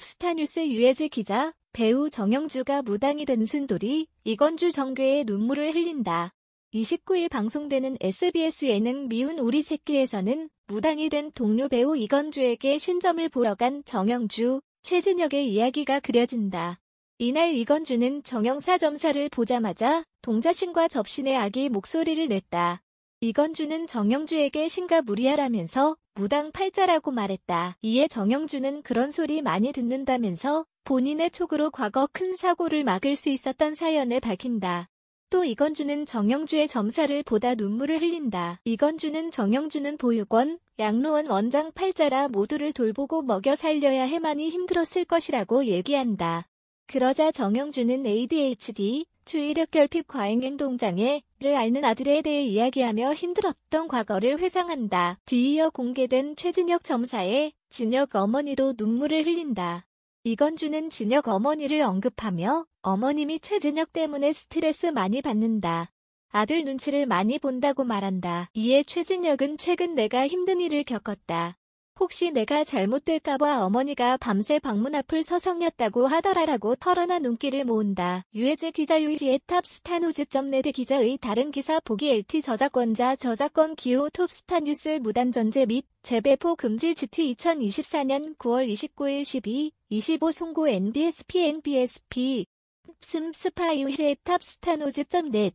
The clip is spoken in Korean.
톱스타 뉴스 유해지 기자, 배우 정영주가 무당이 된 순돌이 이건주 정괴의 눈물을 흘린다. 29일 방송되는 SBS 예능 미운 우리 새끼에서는 무당이 된 동료 배우 이건주에게 신점을 보러 간 정영주, 최진혁의 이야기가 그려진다. 이날 이건주는 정형사 점사를 보자마자 동자신과 접신의 아기 목소리를 냈다. 이건주는 정영주에게 신가 무리하라면서 무당 팔자라고 말했다. 이에 정영주는 그런 소리 많이 듣는다면서 본인의 촉으로 과거 큰 사고를 막을 수 있었던 사연을 밝힌다. 또 이건주는 정영주의 점사를 보다 눈물을 흘린다. 이건주는 정영주는 보육원, 양로원 원장 팔자라 모두를 돌보고 먹여 살려야 해만이 힘들었을 것이라고 얘기한다. 그러자 정영주는 ADHD, 주의력 결핍 과잉 행동장애를 앓는 아들에 대해 이야기하며 힘들었던 과거를 회상한다. 뒤이어 공개된 최진혁 점사의 진혁 어머니도 눈물을 흘린다. 이건주는 진혁 어머니를 언급하며 어머님이 최진혁 때문에 스트레스 많이 받는다. 아들 눈치를 많이 본다고 말한다. 이에 최진혁은 최근 내가 힘든 일을 겪었다. 혹시 내가 잘못될까봐 어머니가 밤새 방문 앞을 서성였다고 하더라라고 털어나 눈길을 모은다. 유해지 기자 유시의 탑스타노집.net 기자의 다른 기사 보기 LT 저작권자 저작권 기호 톱스타 뉴스 무단전제 및 재배포 금지 GT 2024년 9월 29일 12, 25 송고 NBSP NBSP 슴스파이유의 탑스타노집.net